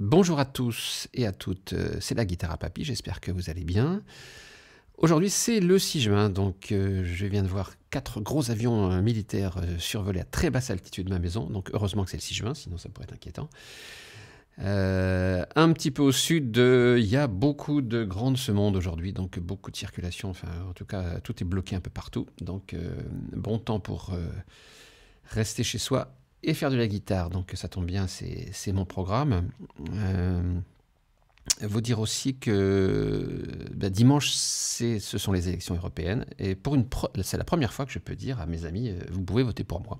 Bonjour à tous et à toutes, euh, c'est la guitare à papy, j'espère que vous allez bien. Aujourd'hui c'est le 6 juin, donc euh, je viens de voir quatre gros avions euh, militaires survoler à très basse altitude de ma maison, donc heureusement que c'est le 6 juin, sinon ça pourrait être inquiétant. un petit peu au sud, il y a beaucoup de grandes monde aujourd'hui, donc beaucoup de circulation, enfin en tout cas tout est bloqué un peu partout, donc bon temps pour rester chez soi et faire de la guitare. Donc ça tombe bien, c'est mon programme. Euh, vous dire aussi que ben, dimanche, ce sont les élections européennes. Et pour une c'est la première fois que je peux dire à mes amis, euh, vous pouvez voter pour moi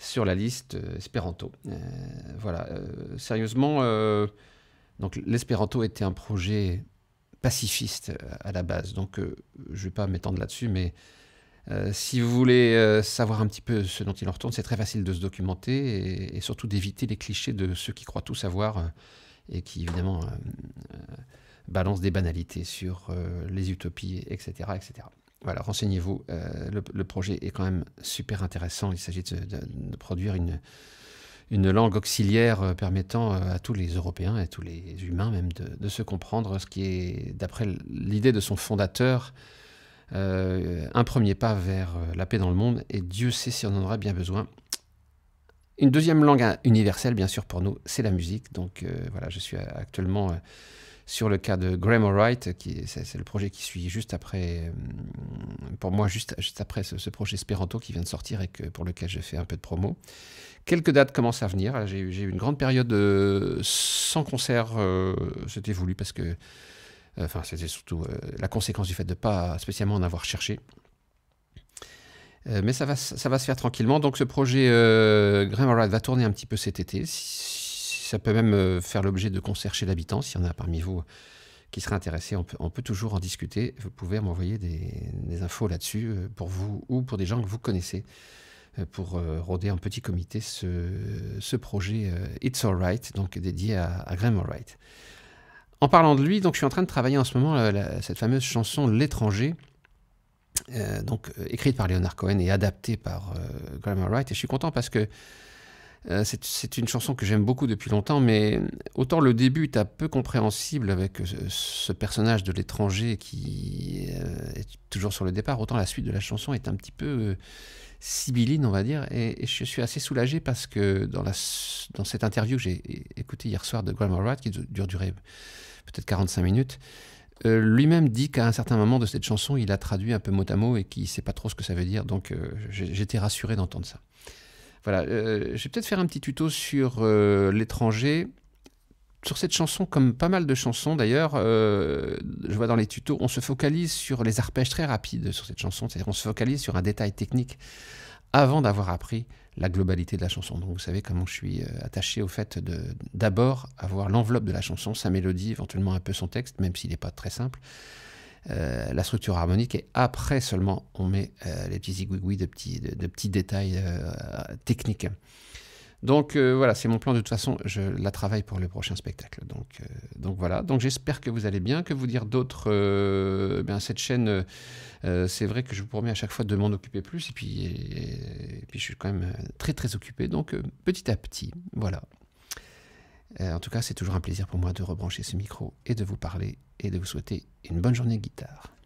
sur la liste euh, Espéranto. Euh, voilà, sérieusement, donc l'Espéranto était un projet pacifiste à la base. Donc je ne vais pas m'étendre là-dessus, mais euh, si vous voulez euh, savoir un petit peu ce dont il en retourne, c'est très facile de se documenter et, surtout d'éviter les clichés de ceux qui croient tout savoir euh, et qui évidemment balancent des banalités sur les utopies, etc. etc. Voilà, renseignez-vous. Le, projet est quand même super intéressant. Il s'agit de, produire une, une langue auxiliaire permettant à tous les Européens et à tous les humains même de se comprendre, ce qui est, d'après l'idée de son fondateur, euh, un premier pas vers euh, la paix dans le monde, et Dieu sait si on en aura bien besoin. Une deuxième langue hein, universelle, bien sûr, pour nous, c'est la musique. Donc euh, voilà, je suis actuellement sur le cas de Graham Wright, qui c'est le projet qui suit juste après, pour moi juste, juste après ce, projet Speranto qui vient de sortir et que, pour lequel je fais un peu de promo. Quelques dates commencent à venir. J'ai eu une grande période sans concert, c'était voulu parce que euh, enfin, c'était surtout euh, la conséquence du fait de ne pas spécialement en avoir cherché. Euh, mais ça va, ça va se faire tranquillement. Donc ce projet Grammar va tourner un petit peu cet été. Ça peut même faire l'objet de concerts chez l'habitant, s'il y en a parmi vous qui seraient intéressés. On peut, toujours en discuter. Vous pouvez m'envoyer des, infos là-dessus pour vous ou pour des gens que vous connaissez pour rôder en petit comité ce, projet It's Alright, donc dédié à, à en parlant de lui, donc je suis en train de travailler en ce moment euh, cette fameuse chanson L'étranger, euh, donc euh, écrite par Leonard Cohen et adaptée par Grammar Wright. Et je suis content parce que c'est une chanson que j'aime beaucoup depuis longtemps, mais autant le début est un peu compréhensible avec ce personnage de l'étranger qui est toujours sur le départ, autant la suite de la chanson est un petit peu sibylline, on va dire. Et, je suis assez soulagé parce que dans, cette interview que j'ai écoutée hier soir de Graham Wright, qui dure durer peut-être 45 minutes, euh, lui-même dit qu'à un certain moment de cette chanson, il a traduit un peu mot à mot et qu'il ne sait pas trop ce que ça veut dire. Donc euh, j'étais rassuré d'entendre ça. Voilà, euh, je vais peut-être faire un petit tuto sur l'étranger sur cette chanson, comme pas mal de chansons d'ailleurs, euh, je vois dans les tutos, on se focalise sur les arpèges très rapides sur cette chanson, c'est-à-dire on se focalise sur un détail technique avant d'avoir appris la globalité de la chanson. Donc vous savez comment je suis euh, attaché au fait de d'abord avoir l'enveloppe de la chanson, sa mélodie, éventuellement un peu son texte, même s'il n'est pas très simple. Euh, la structure harmonique et après seulement on met les petits zigouigouis de petits, de, petits détails techniques. Donc euh, voilà, c'est mon plan. De toute façon, je la travaille pour le prochain spectacle. Donc, euh, voilà. Donc j'espère que vous allez bien. Que vous dire d'autres. Euh, eh cette chaîne, c'est vrai que je vous promets à chaque fois de m'en occuper plus. Et puis, puis je suis quand même très très occupé. Donc petit à petit, voilà. en tout cas, c'est toujours un plaisir pour moi de rebrancher ce micro et de vous parler et de vous souhaiter une bonne journée guitare.